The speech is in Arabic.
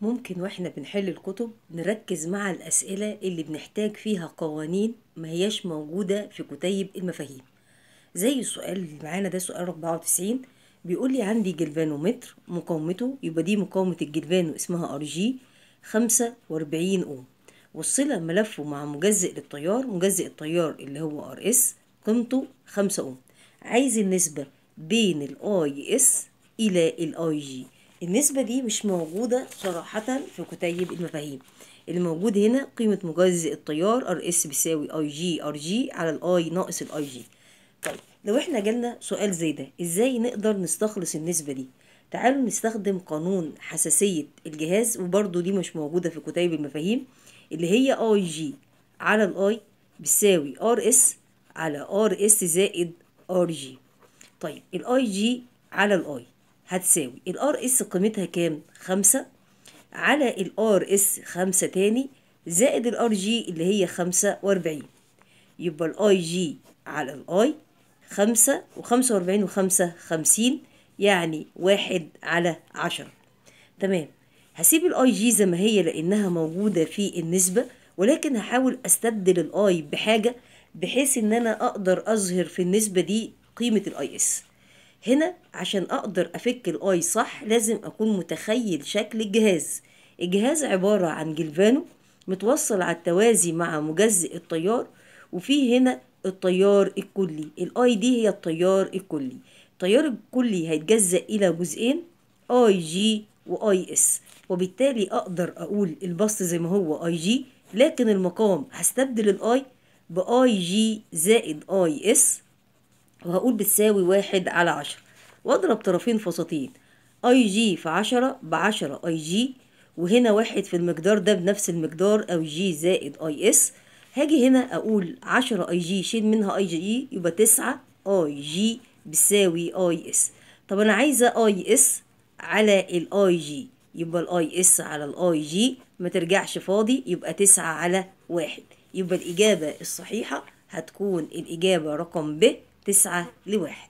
ممكن واحنا بنحل الكتب نركز مع الأسئلة اللي بنحتاج فيها قوانين ما هياش موجودة في كتيب المفاهيم زي السؤال اللي معانا ده سؤال 94 بيقول لي عندي جلفانومتر مقاومته يبقى دي مقاومة الجلفانو اسمها ار جي 45 اوم والصلة ملفه مع مجزئ للتيار مجزئ التيار اللي هو ار اس قيمته 5 اوم عايز النسبة بين الاي اس الى الاي جي النسبة دي مش موجودة صراحة في كتيب المفاهيم اللي موجود هنا قيمة مجزئ التيار ار اس بيساوي اي جي ار جي على الاي ناقص الاي جي طيب لو احنا جالنا سؤال زي ده ازاي نقدر نستخلص النسبة دي تعالوا نستخدم قانون حساسية الجهاز وبرضو دي مش موجودة في كتيب المفاهيم اللي هي اي جي على الاي بيساوي ار اس على ار اس زائد ار جي طيب الاي جي على الاي هتساوي الار اس قيمتها كام خمسة على الار اس خمسة تاني زائد الار جي اللي هي خمسة واربعين يبقى الاي جي على الاي خمسة وخمسة واربعين وخمسة خمسين يعني واحد على عشرة تمام هسيب الاي جي زي ما هي لانها موجودة في النسبة ولكن هحاول استبدل الاي بحاجة بحيث ان انا اقدر اظهر في النسبة دي قيمة الاي اس هنا عشان اقدر افك الاي صح لازم اكون متخيل شكل الجهاز الجهاز عبارة عن جلفانو متوصل على التوازي مع مجزئ التيار وفيه هنا التيار الكلي الاي دي هي التيار الكلي التيار الكلي هيتجزأ الى جزئين اي جي واي اس وبالتالي اقدر اقول البسط زي ما هو اي جي لكن المقام هستبدل الاي باي جي زائد اي اس وهقول بتساوي واحد على عشرة واضرب طرفين فساتين اي جي في عشرة بعشرة اي جي وهنا واحد في المقدار ده بنفس المقدار او جي زائد اي اس هاجي هنا اقول عشرة اي جي شيل منها اي جي e، يبقى تسعة اي جي بتساوي اي اس طب انا عايزة اي اس على الاي جي يبقى الاي اس على الاي جي ما ترجعش فاضي يبقى تسعة على واحد يبقى الاجابة الصحيحة هتكون الاجابة رقم ب تسعة لواحد